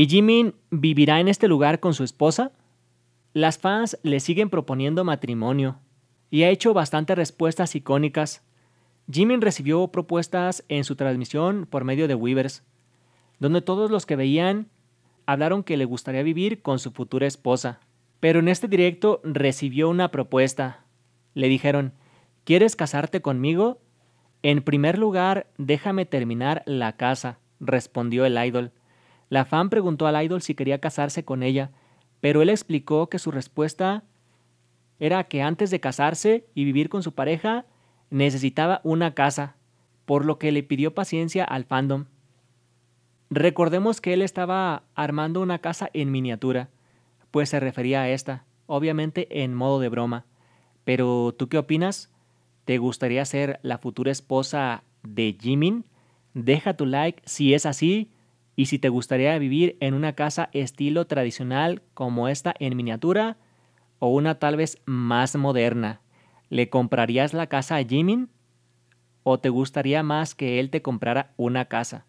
¿Y Jimin vivirá en este lugar con su esposa? Las fans le siguen proponiendo matrimonio y ha hecho bastantes respuestas icónicas. Jimin recibió propuestas en su transmisión por medio de Weavers, donde todos los que veían hablaron que le gustaría vivir con su futura esposa. Pero en este directo recibió una propuesta. Le dijeron, ¿quieres casarte conmigo? En primer lugar, déjame terminar la casa, respondió el idol. La fan preguntó al idol si quería casarse con ella, pero él explicó que su respuesta era que antes de casarse y vivir con su pareja necesitaba una casa, por lo que le pidió paciencia al fandom. Recordemos que él estaba armando una casa en miniatura, pues se refería a esta, obviamente en modo de broma. Pero ¿tú qué opinas? ¿Te gustaría ser la futura esposa de Jimin? Deja tu like si es así y si te gustaría vivir en una casa estilo tradicional como esta en miniatura o una tal vez más moderna, ¿le comprarías la casa a Jimin? ¿O te gustaría más que él te comprara una casa?